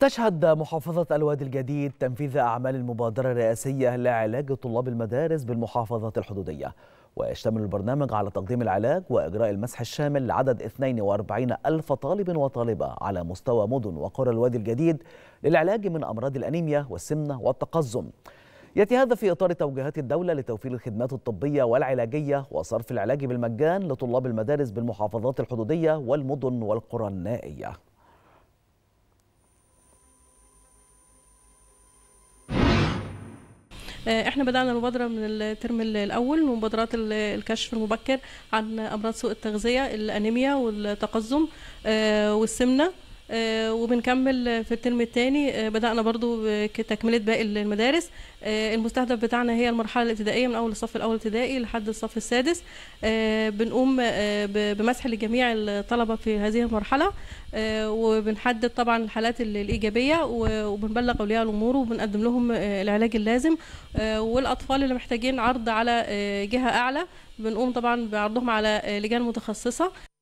تشهد محافظة الوادي الجديد تنفيذ أعمال المبادرة الرئاسية لعلاج طلاب المدارس بالمحافظات الحدودية ويشتمل البرنامج على تقديم العلاج وإجراء المسح الشامل لعدد 42 ألف طالب وطالبة على مستوى مدن وقرى الوادي الجديد للعلاج من أمراض الأنيميا والسمنة والتقزم يأتي هذا في إطار توجيهات الدولة لتوفير الخدمات الطبية والعلاجية وصرف العلاج بالمجان لطلاب المدارس بالمحافظات الحدودية والمدن والقرى النائية آه، احنا بدأنا المبادرة من الترم الأول مبادرات الكشف المبكر عن أمراض سوء التغذية الأنيميا والتقزم آه، والسمنة آه، وبنكمل في الترم الثاني آه، بدأنا برضو كتكملة باقي المدارس آه، المستهدف بتاعنا هي المرحلة الابتدائية من أول الصف الأول ابتدائي لحد الصف السادس بنقوم بمسح لجميع الطلبة في هذه المرحلة وبنحدد طبعا الحالات الإيجابية وبنبلغ أولياء الأمور وبنقدم لهم العلاج اللازم والأطفال اللي محتاجين عرض على جهة أعلى بنقوم طبعا بعرضهم على لجان متخصصة